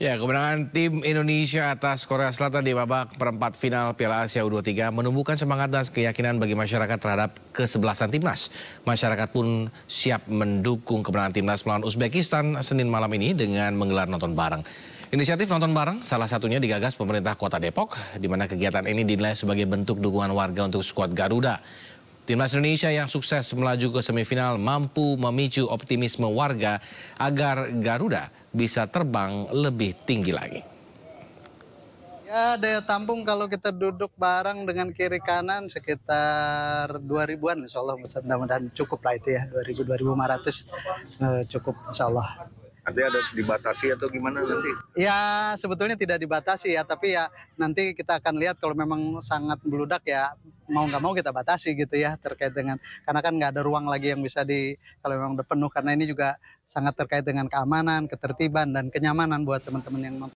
Ya, kemenangan tim Indonesia atas Korea Selatan di babak perempat final Piala Asia U23 menumbuhkan semangat dan keyakinan bagi masyarakat terhadap kesebelasan timnas. Masyarakat pun siap mendukung kemenangan timnas melawan Uzbekistan Senin malam ini dengan menggelar nonton bareng. Inisiatif nonton bareng salah satunya digagas pemerintah kota Depok, di mana kegiatan ini dinilai sebagai bentuk dukungan warga untuk skuad Garuda. Timnas Indonesia yang sukses melaju ke semifinal mampu memicu optimisme warga agar Garuda bisa terbang lebih tinggi lagi. Ya, daya tampung kalau kita duduk bareng dengan kiri kanan sekitar 2000-an insya Allah mudah-mudahan cukup lah itu ya 2000 2500 eh, cukup insya Allah. Nanti ada dibatasi atau gimana nanti? Ya sebetulnya tidak dibatasi ya tapi ya nanti kita akan lihat kalau memang sangat meludak ya mau nggak mau kita batasi gitu ya terkait dengan karena kan nggak ada ruang lagi yang bisa di kalau memang udah penuh karena ini juga sangat terkait dengan keamanan, ketertiban dan kenyamanan buat teman-teman yang nonton.